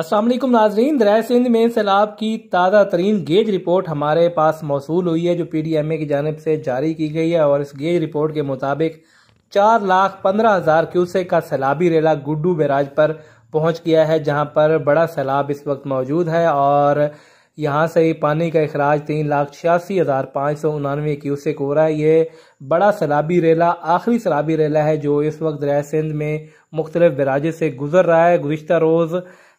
असलम नाजरीन दरिया सिंध में सैलाब की ताज़ा तरीन गेज रिपोर्ट हमारे पास मौसू हुई है जो पी डी एम ए की जानब से जारी की गई है और इस गेज रिपोर्ट के मुताबिक चार लाख पंद्रह हज़ार क्यूसेक का सैलाबी रेला गुड्डू बैराज पर पहुंच गया है जहाँ पर बड़ा सैलाब इस वक्त मौजूद है और यहाँ से पानी का अखराज तीन लाख छियासी हज़ार पाँच सौ उनानवे क्यूसेक हो रहा है ये बड़ा सैलाबी रेला आखिरी सैलाबी रेला है जो इस वक्त दरिया सिंध में मुख्तलिफ बराजे से गुजर रहा है गुज्तर रोज़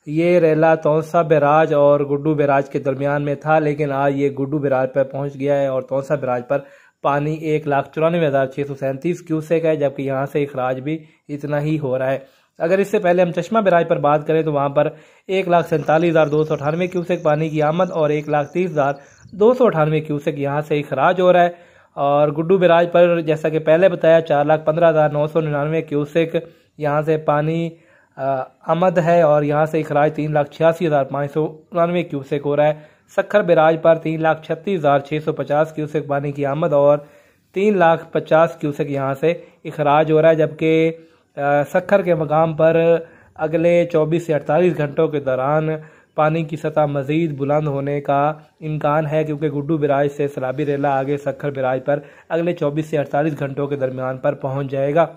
ये रेला तौंसा बैराज और गुड्डू बैराज के दरमियान में था लेकिन आज ये गुड्डू बैराज पर पहुंच गया है और तौंसा बैराज पर पानी एक लाख चौरानवे हज़ार छः सौ सैंतीस क्यूसेक है जबकि यहाँ से अखराज भी इतना ही हो रहा है अगर इससे पहले हम चश्मा बैराज पर बात करें तो वहाँ पर एक लाख सैंतालीस हज़ार दो सौ अठानवे क्यूसेक पानी की आमद और एक लाख तीस हज़ार दो सौ अठानवे क्यूसेक यहाँ से अखराज हो रहा है और गुड्डू बैराज पर जैसा कि पहले बताया चार लाख पंद्रह हज़ार नौ सौ निन्यानवे क्यूसेक यहाँ से पानी आमद है और यहाँ से अखराज तीन लाख छियासी हज़ार पाँच सौ उनानवे क्यूसेक हो रहा है सखर बराज पर तीन लाख छत्तीस हज़ार छः सौ पचास क्यूसेक पानी की आमद और तीन लाख पचास क्यूसेक यहाँ से अखराज हो रहा है जबकि सखर के मकाम पर अगले चौबीस से अड़तालीस घंटों के दौरान पानी की सतह मज़ीद बुलंद होने का इम्कान है क्योंकि गुड्डू बराज से सलाबी रेला आगे सखर बराज पर अगले चौबीस से अड़तालीस घंटों के दरमियान पर पहुँच जाएगा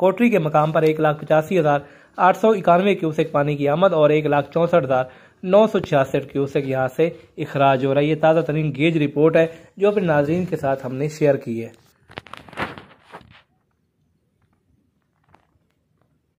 कोटरी के मकाम पर एक लाख पचासी हज़ार आठ सौ इक्यानवे क्यूसेक पानी की आमद और एक लाख चौंसठ हज़ार नौ सौ छियासठ क्यूसेक यहाँ से अखराज हो रहा है ये ताज़ा तरीन गेज रिपोर्ट है जो अपने नाजरन के साथ हमने शेयर की है